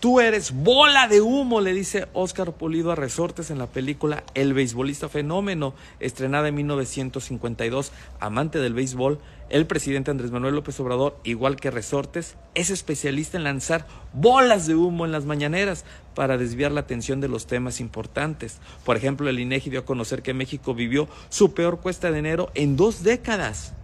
Tú eres bola de humo, le dice Oscar Pulido a Resortes en la película El beisbolista fenómeno, estrenada en 1952. Amante del béisbol, el presidente Andrés Manuel López Obrador, igual que Resortes, es especialista en lanzar bolas de humo en las mañaneras para desviar la atención de los temas importantes. Por ejemplo, el INEGI dio a conocer que México vivió su peor cuesta de enero en dos décadas.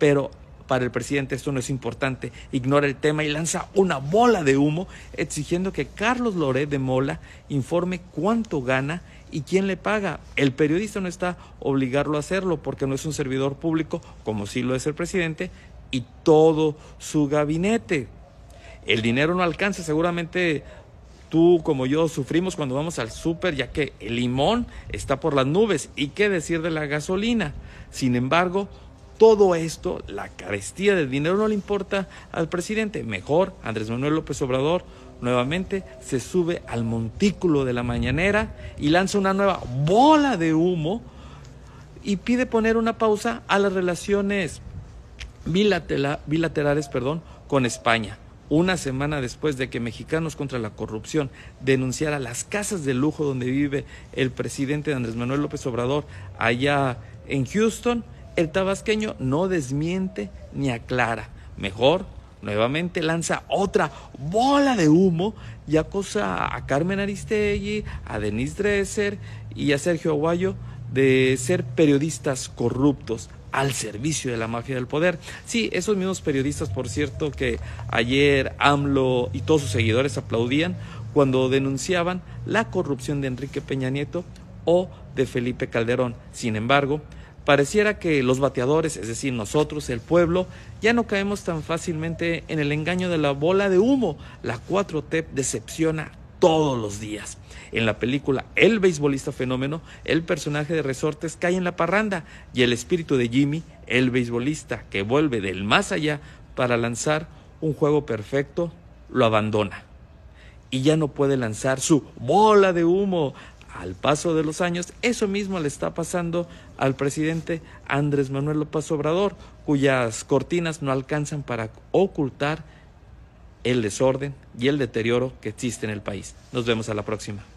Pero para el presidente esto no es importante, ignora el tema y lanza una bola de humo exigiendo que Carlos Loret de Mola informe cuánto gana y quién le paga. El periodista no está obligarlo a hacerlo porque no es un servidor público, como sí lo es el presidente y todo su gabinete. El dinero no alcanza, seguramente tú como yo sufrimos cuando vamos al súper, ya que el limón está por las nubes y qué decir de la gasolina. Sin embargo, todo esto, la carestía de dinero no le importa al presidente. Mejor, Andrés Manuel López Obrador nuevamente se sube al montículo de la mañanera y lanza una nueva bola de humo y pide poner una pausa a las relaciones bilaterales perdón, con España. Una semana después de que Mexicanos contra la Corrupción denunciara las casas de lujo donde vive el presidente Andrés Manuel López Obrador allá en Houston, el tabasqueño no desmiente ni aclara. Mejor, nuevamente lanza otra bola de humo y acusa a Carmen Aristegui, a Denise Dresser y a Sergio Aguayo de ser periodistas corruptos al servicio de la mafia del poder. Sí, esos mismos periodistas, por cierto, que ayer AMLO y todos sus seguidores aplaudían cuando denunciaban la corrupción de Enrique Peña Nieto o de Felipe Calderón. Sin embargo, Pareciera que los bateadores, es decir, nosotros, el pueblo, ya no caemos tan fácilmente en el engaño de la bola de humo. La 4T decepciona todos los días. En la película El beisbolista fenómeno, el personaje de Resortes cae en la parranda y el espíritu de Jimmy, el beisbolista que vuelve del más allá para lanzar un juego perfecto, lo abandona y ya no puede lanzar su bola de humo al paso de los años, eso mismo le está pasando al presidente Andrés Manuel López Obrador, cuyas cortinas no alcanzan para ocultar el desorden y el deterioro que existe en el país. Nos vemos a la próxima.